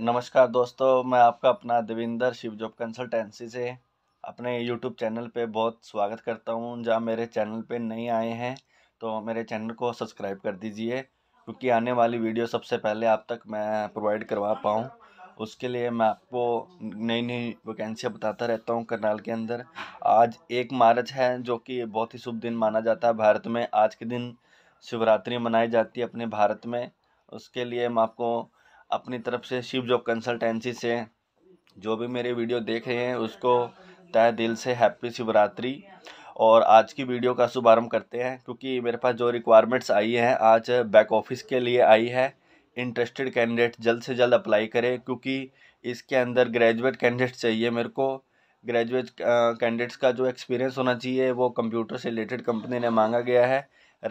नमस्कार दोस्तों मैं आपका अपना देविंदर शिव जॉब कंसल्टेंसी से अपने यूट्यूब चैनल पे बहुत स्वागत करता हूँ जहाँ मेरे चैनल पे नए आए हैं तो मेरे चैनल को सब्सक्राइब कर दीजिए क्योंकि आने वाली वीडियो सबसे पहले आप तक मैं प्रोवाइड करवा पाऊँ उसके लिए मैं आपको नई नई वैकेंसियाँ बताता रहता हूँ करनाल के अंदर आज एक मार्च है जो कि बहुत ही शुभ दिन माना जाता है भारत में आज के दिन शिवरात्रि मनाई जाती है अपने भारत में उसके लिए मैं आपको अपनी तरफ से शिव जॉब कंसल्टेंसी से जो भी मेरे वीडियो देख रहे हैं उसको तय दिल से हैप्पी शिवरात्रि और आज की वीडियो का शुभारंभ करते हैं क्योंकि मेरे पास जो रिक्वायरमेंट्स आई हैं आज बैक ऑफिस के लिए आई है इंटरेस्टेड कैंडिडेट जल्द से जल्द अप्लाई करें क्योंकि इसके अंदर ग्रेजुएट कैंडिडेट चाहिए मेरे को ग्रेजुएट कैंडिडेट्स का जो एक्सपीरियंस होना चाहिए वो कंप्यूटर से रिलेटेड कंपनी ने मांगा गया है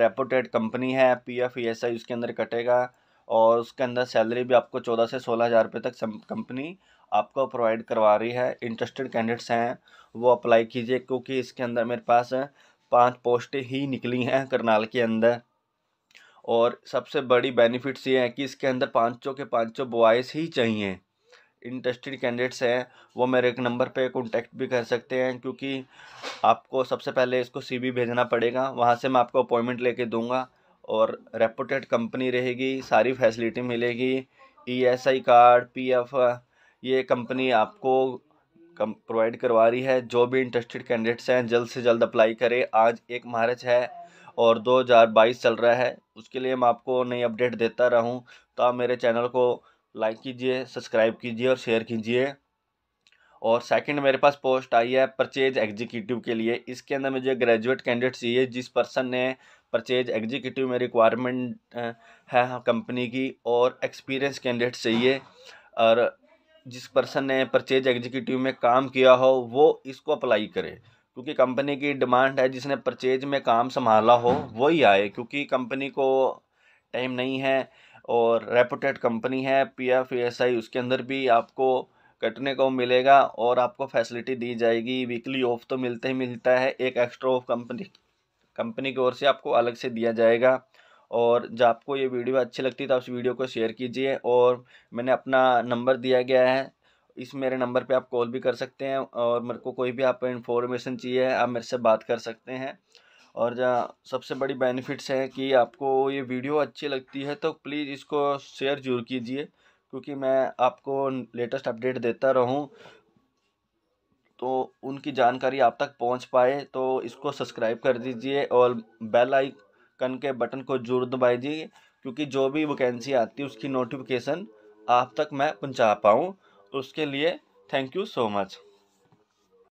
रेपोटेड कंपनी है P F E S I उसके अंदर कटेगा और उसके अंदर सैलरी भी आपको चौदह से सोलह हज़ार रुपये तक कंपनी आपको प्रोवाइड करवा रही है इंटरेस्टेड कैंडिडेट्स हैं वो अप्लाई कीजिए क्योंकि इसके अंदर मेरे पास पांच पोस्ट ही निकली हैं करनाल के अंदर और सबसे बड़ी बेनिफिट्स ये हैं कि इसके अंदर पाँचों के पाँचों बॉयज़ ही चाहिए इंटरेस्टेड कैंडिडेट्स हैं वो मेरे एक नंबर पे कॉन्टेक्ट भी कर सकते हैं क्योंकि आपको सबसे पहले इसको सीवी भेजना पड़ेगा वहाँ से मैं आपको अपॉइंटमेंट लेके दूँगा और रेपुटेड कंपनी रहेगी सारी फैसिलिटी मिलेगी ईएसआई कार्ड पीएफ ये कंपनी आपको कम प्रोवाइड करवा रही है जो भी इंटरेस्टेड कैंडिडेट्स हैं जल्द से जल्द अप्लाई करें आज एक मार्च है और 2022 चल रहा है उसके लिए मैं आपको नई अपडेट देता रहूं तो आप मेरे चैनल को लाइक कीजिए सब्सक्राइब कीजिए और शेयर कीजिए और सेकंड मेरे पास पोस्ट आई है परचेज एग्जीक्यूटिव के लिए इसके अंदर मुझे ग्रेजुएट कैंडिडेट चाहिए जिस पर्सन ने परचेज एग्जीक्यूटिव में रिक्वायरमेंट है हाँ, कंपनी की और एक्सपीरियंस कैंडिडेट चाहिए और जिस पर्सन ने परचेज एग्जीक्यूटिव में काम किया हो वो इसको अप्लाई करे क्योंकि कंपनी की डिमांड है जिसने परचेज में काम संभाला हो वही आए क्योंकि कंपनी को टाइम नहीं है और रेपुटेड कंपनी है पी एफ एस आई उसके अंदर भी आपको कटने को मिलेगा और आपको फैसिलिटी दी जाएगी वीकली ऑफ तो मिलते ही मिलता है एक एक्स्ट्रा ऑफ कंपनी कंपनी की ओर से आपको अलग से दिया जाएगा और जब आपको ये वीडियो अच्छी लगती है तो आप वीडियो को शेयर कीजिए और मैंने अपना नंबर दिया गया है इस मेरे नंबर पे आप कॉल भी कर सकते हैं और मेरे को कोई भी आप इन्फॉर्मेशन चाहिए आप मेरे से बात कर सकते हैं और जहाँ सबसे बड़ी बेनिफिट्स हैं कि आपको ये वीडियो अच्छी लगती है तो प्लीज़ इसको शेयर जरूर कीजिए क्योंकि मैं आपको लेटेस्ट अपडेट देता रहूं तो उनकी जानकारी आप तक पहुंच पाए तो इसको सब्सक्राइब कर दीजिए और बेल आइकन के बटन को जरूर दबाई दीजिए क्योंकि जो भी वैकेंसी आती है उसकी नोटिफिकेशन आप तक मैं पहुंचा पाऊँ उसके लिए थैंक यू सो मच